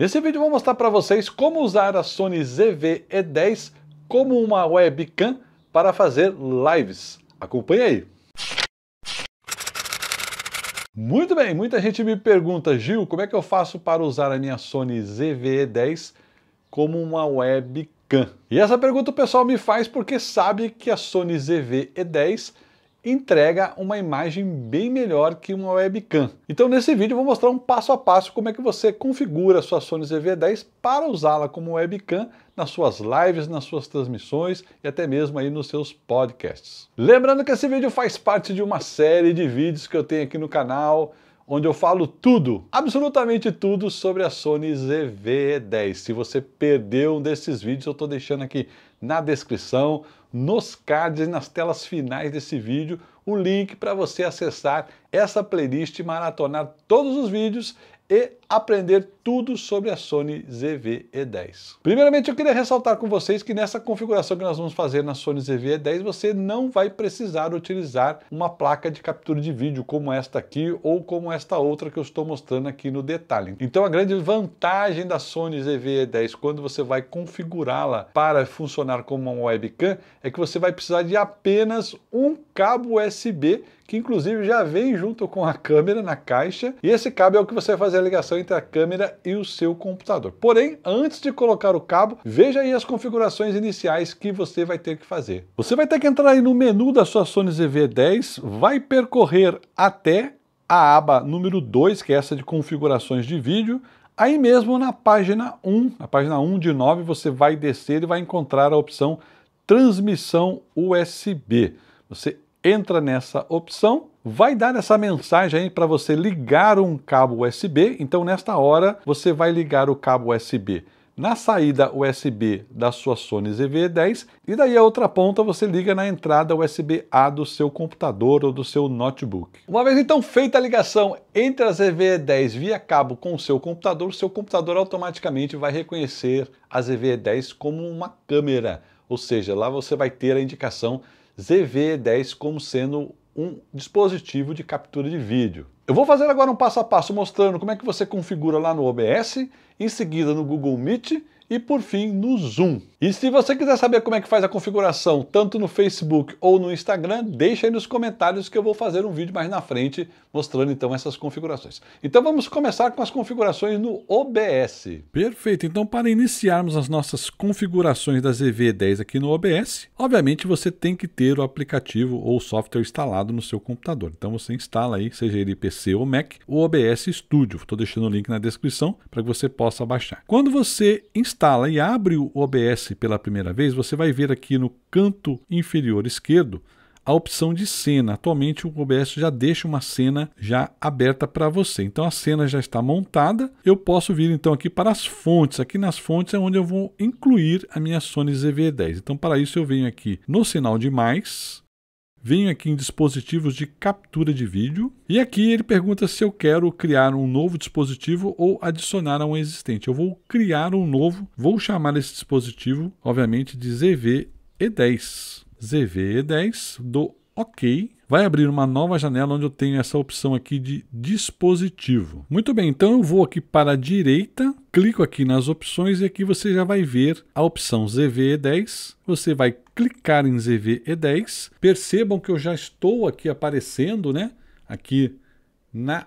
Nesse vídeo vou mostrar para vocês como usar a Sony ZV-E10 como uma webcam para fazer lives. Acompanhe aí! Muito bem, muita gente me pergunta, Gil, como é que eu faço para usar a minha Sony ZV-E10 como uma webcam? E essa pergunta o pessoal me faz porque sabe que a Sony ZV-E10 entrega uma imagem bem melhor que uma webcam. Então nesse vídeo eu vou mostrar um passo a passo como é que você configura a sua Sony ZV-10 para usá-la como webcam nas suas lives, nas suas transmissões e até mesmo aí nos seus podcasts. Lembrando que esse vídeo faz parte de uma série de vídeos que eu tenho aqui no canal onde eu falo tudo, absolutamente tudo sobre a Sony zv 10 Se você perdeu um desses vídeos, eu estou deixando aqui na descrição, nos cards e nas telas finais desse vídeo, o link para você acessar essa playlist e maratonar todos os vídeos e aprender tudo sobre a Sony ZV-E10. Primeiramente, eu queria ressaltar com vocês que nessa configuração que nós vamos fazer na Sony ZV-E10, você não vai precisar utilizar uma placa de captura de vídeo como esta aqui ou como esta outra que eu estou mostrando aqui no detalhe. Então, a grande vantagem da Sony ZV-E10 quando você vai configurá-la para funcionar como uma webcam é que você vai precisar de apenas um cabo USB que inclusive já vem junto com a câmera na caixa e esse cabo é o que você vai fazer a ligação entre a câmera e o seu computador. Porém, antes de colocar o cabo, veja aí as configurações iniciais que você vai ter que fazer. Você vai ter que entrar aí no menu da sua Sony ZV-10, vai percorrer até a aba número 2, que é essa de configurações de vídeo, Aí mesmo na página 1, na página 1 de 9, você vai descer e vai encontrar a opção transmissão USB. Você entra nessa opção vai dar essa mensagem aí para você ligar um cabo USB. Então, nesta hora, você vai ligar o cabo USB na saída USB da sua Sony ZV-10 e daí a outra ponta você liga na entrada USB-A do seu computador ou do seu notebook. Uma vez então feita a ligação entre a ZV-10 via cabo com o seu computador, o seu computador automaticamente vai reconhecer a ZV-10 como uma câmera, ou seja, lá você vai ter a indicação ZV-10 como sendo um dispositivo de captura de vídeo. Eu vou fazer agora um passo a passo mostrando como é que você configura lá no OBS, em seguida no Google Meet e por fim no Zoom. E se você quiser saber como é que faz a configuração tanto no Facebook ou no Instagram, deixa aí nos comentários que eu vou fazer um vídeo mais na frente mostrando então essas configurações. Então vamos começar com as configurações no OBS. Perfeito, então para iniciarmos as nossas configurações da zv 10 aqui no OBS, obviamente você tem que ter o aplicativo ou o software instalado no seu computador. Então você instala aí, seja ele PC ou Mac, o OBS Studio. Estou deixando o link na descrição para que você possa baixar. Quando você instala instala e abre o OBS pela primeira vez, você vai ver aqui no canto inferior esquerdo a opção de cena. Atualmente o OBS já deixa uma cena já aberta para você. Então a cena já está montada. Eu posso vir então aqui para as fontes. Aqui nas fontes é onde eu vou incluir a minha Sony ZV-10. Então para isso eu venho aqui no sinal de mais, Venho aqui em dispositivos de captura de vídeo e aqui ele pergunta se eu quero criar um novo dispositivo ou adicionar a um existente. Eu vou criar um novo, vou chamar esse dispositivo, obviamente, de ZVE10. ZVE10 do OK. Vai abrir uma nova janela onde eu tenho essa opção aqui de dispositivo. Muito bem, então eu vou aqui para a direita, clico aqui nas opções e aqui você já vai ver a opção ZVE10. Você vai clicar em ZV E10, percebam que eu já estou aqui aparecendo, né? Aqui na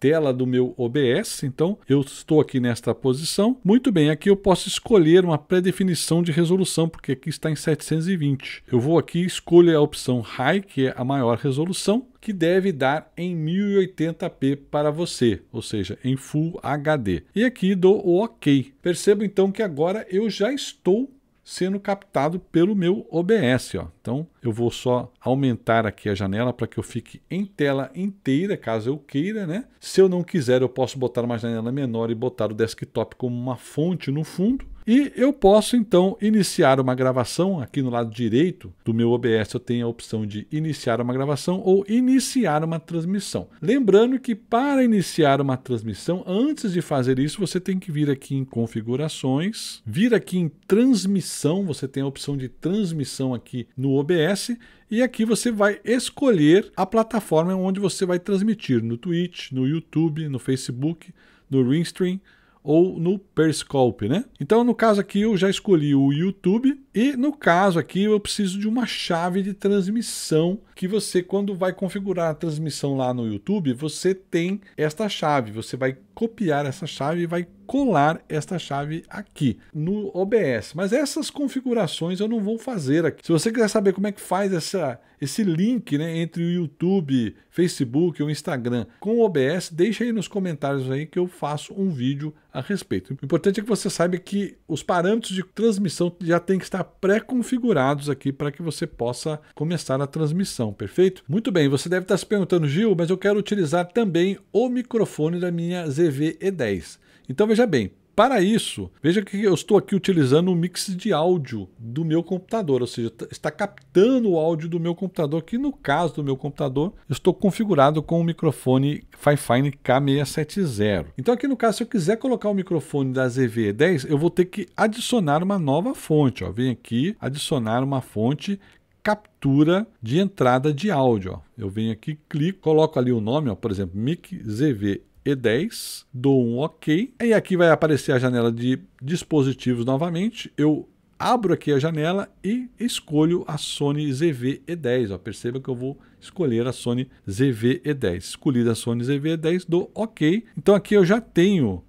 tela do meu OBS, então eu estou aqui nesta posição. Muito bem, aqui eu posso escolher uma pré-definição de resolução, porque aqui está em 720. Eu vou aqui e escolho a opção High, que é a maior resolução, que deve dar em 1080p para você, ou seja, em Full HD. E aqui dou o OK. Percebo então que agora eu já estou sendo captado pelo meu OBS. Ó. Então eu vou só aumentar aqui a janela para que eu fique em tela inteira, caso eu queira. Né? Se eu não quiser, eu posso botar uma janela menor e botar o desktop como uma fonte no fundo. E eu posso então iniciar uma gravação. Aqui no lado direito do meu OBS eu tenho a opção de iniciar uma gravação ou iniciar uma transmissão. Lembrando que para iniciar uma transmissão, antes de fazer isso, você tem que vir aqui em configurações, vir aqui em transmissão, você tem a opção de transmissão aqui no OBS e aqui você vai escolher a plataforma onde você vai transmitir, no Twitch, no YouTube, no Facebook, no Ringstream, ou no Periscope, né? Então, no caso aqui, eu já escolhi o YouTube e no caso aqui eu preciso de uma chave de transmissão que você quando vai configurar a transmissão lá no YouTube, você tem esta chave, você vai copiar essa chave e vai colar esta chave aqui no OBS. Mas essas configurações eu não vou fazer aqui. Se você quiser saber como é que faz essa, esse link né, entre o YouTube, Facebook ou Instagram com o OBS, deixa aí nos comentários aí que eu faço um vídeo a respeito. O importante é que você saiba que os parâmetros de transmissão já tem que estar pré-configurados aqui para que você possa começar a transmissão, perfeito? Muito bem, você deve estar tá se perguntando, Gil, mas eu quero utilizar também o microfone da minha ZV-E10. Então veja bem, para isso, veja que eu estou aqui utilizando um mix de áudio do meu computador, ou seja, está captando o áudio do meu computador, que no caso do meu computador, eu estou configurado com o microfone Fifine K670. Então aqui no caso, se eu quiser colocar o microfone da ZV-10, eu vou ter que adicionar uma nova fonte. Ó. Vem aqui, adicionar uma fonte captura de entrada de áudio. Ó. Eu venho aqui, clico, coloco ali o nome, ó, por exemplo, mic ZV e10, dou um OK, e aqui vai aparecer a janela de dispositivos novamente. Eu abro aqui a janela e escolho a Sony ZV-E10. Ó, perceba que eu vou escolher a Sony ZV-E10. Escolhida a Sony ZV-E10, dou OK. Então aqui eu já tenho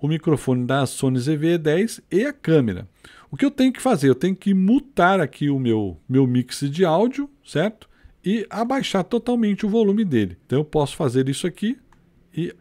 o microfone da Sony ZV-E10 e a câmera. O que eu tenho que fazer? Eu tenho que mutar aqui o meu, meu mix de áudio, certo? E abaixar totalmente o volume dele. Então eu posso fazer isso aqui e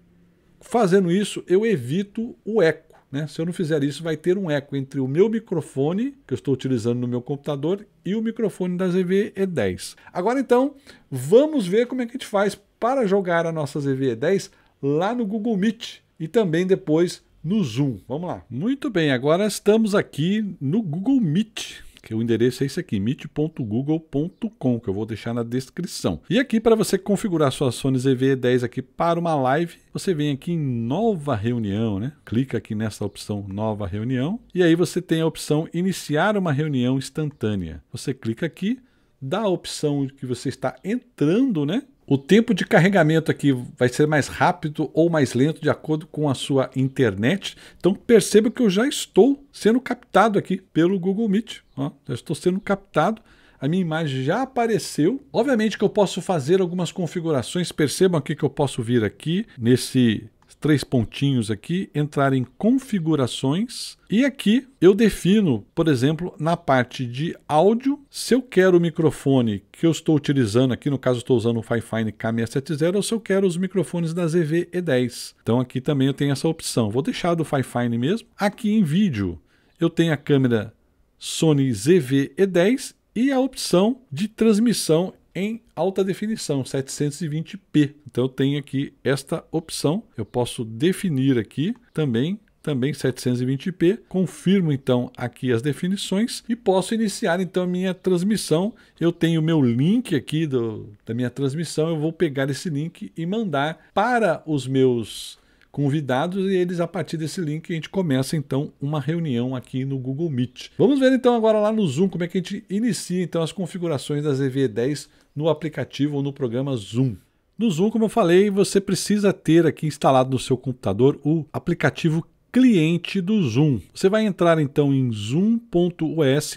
Fazendo isso, eu evito o eco. Né? Se eu não fizer isso, vai ter um eco entre o meu microfone, que eu estou utilizando no meu computador, e o microfone da ZV-E10. Agora então, vamos ver como é que a gente faz para jogar a nossa ZV-E10 lá no Google Meet e também depois no Zoom. Vamos lá. Muito bem, agora estamos aqui no Google Meet que o endereço é esse aqui, meet.google.com, que eu vou deixar na descrição. E aqui para você configurar sua Sony ZV-10 aqui para uma live, você vem aqui em nova reunião, né? Clica aqui nessa opção nova reunião e aí você tem a opção iniciar uma reunião instantânea. Você clica aqui, dá a opção que você está entrando, né? O tempo de carregamento aqui vai ser mais rápido ou mais lento de acordo com a sua internet. Então perceba que eu já estou sendo captado aqui pelo Google Meet. Ó, já estou sendo captado. A minha imagem já apareceu. Obviamente que eu posso fazer algumas configurações. Percebam aqui que eu posso vir aqui nesse três pontinhos aqui, entrar em configurações e aqui eu defino, por exemplo, na parte de áudio, se eu quero o microfone que eu estou utilizando aqui, no caso estou usando o Fifine K670 ou se eu quero os microfones da ZV-E10. Então aqui também eu tenho essa opção. Vou deixar do Fifine mesmo. Aqui em vídeo eu tenho a câmera Sony ZV-E10 e a opção de transmissão em alta definição, 720p. Então eu tenho aqui esta opção, eu posso definir aqui também também 720p. Confirmo então aqui as definições e posso iniciar então a minha transmissão. Eu tenho o meu link aqui do, da minha transmissão, eu vou pegar esse link e mandar para os meus convidados e eles, a partir desse link, a gente começa então uma reunião aqui no Google Meet. Vamos ver então agora lá no Zoom como é que a gente inicia então as configurações das EV10 no aplicativo ou no programa Zoom. No Zoom, como eu falei, você precisa ter aqui instalado no seu computador o aplicativo cliente do Zoom. Você vai entrar então em zoom.us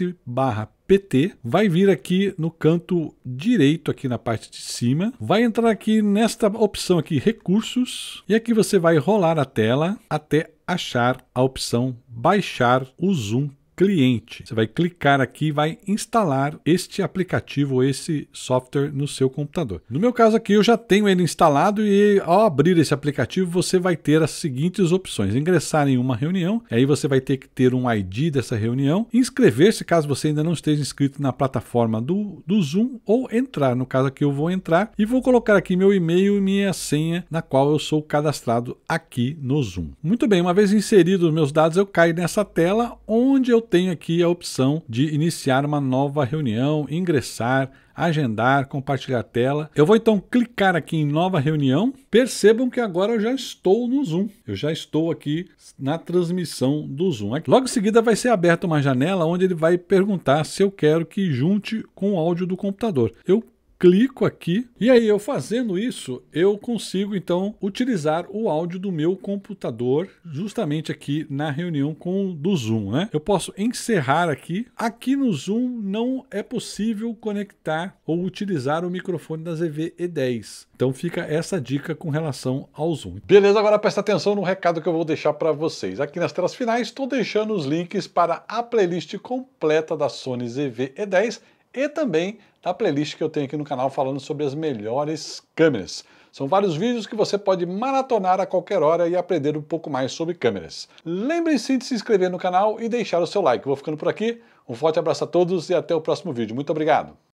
PT, vai vir aqui no canto direito, aqui na parte de cima, vai entrar aqui nesta opção aqui, recursos, e aqui você vai rolar a tela até achar a opção baixar o zoom cliente. Você vai clicar aqui e vai instalar este aplicativo ou esse software no seu computador. No meu caso aqui, eu já tenho ele instalado e ao abrir esse aplicativo, você vai ter as seguintes opções. Ingressar em uma reunião, aí você vai ter que ter um ID dessa reunião, inscrever-se caso você ainda não esteja inscrito na plataforma do, do Zoom ou entrar. No caso aqui, eu vou entrar e vou colocar aqui meu e-mail e minha senha na qual eu sou cadastrado aqui no Zoom. Muito bem, uma vez inseridos meus dados, eu caio nessa tela onde eu tenho aqui a opção de iniciar uma nova reunião, ingressar, agendar, compartilhar tela. Eu vou então clicar aqui em nova reunião. Percebam que agora eu já estou no Zoom. Eu já estou aqui na transmissão do Zoom. Logo em seguida vai ser aberta uma janela onde ele vai perguntar se eu quero que junte com o áudio do computador. Eu clico aqui e aí eu fazendo isso, eu consigo então utilizar o áudio do meu computador justamente aqui na reunião com do Zoom, né? Eu posso encerrar aqui. Aqui no Zoom não é possível conectar ou utilizar o microfone da ZV-E10. Então fica essa dica com relação ao Zoom. Beleza, agora presta atenção no recado que eu vou deixar para vocês. Aqui nas telas finais estou deixando os links para a playlist completa da Sony ZV-E10 e também na playlist que eu tenho aqui no canal falando sobre as melhores câmeras. São vários vídeos que você pode maratonar a qualquer hora e aprender um pouco mais sobre câmeras. Lembre-se de se inscrever no canal e deixar o seu like. Vou ficando por aqui. Um forte abraço a todos e até o próximo vídeo. Muito obrigado!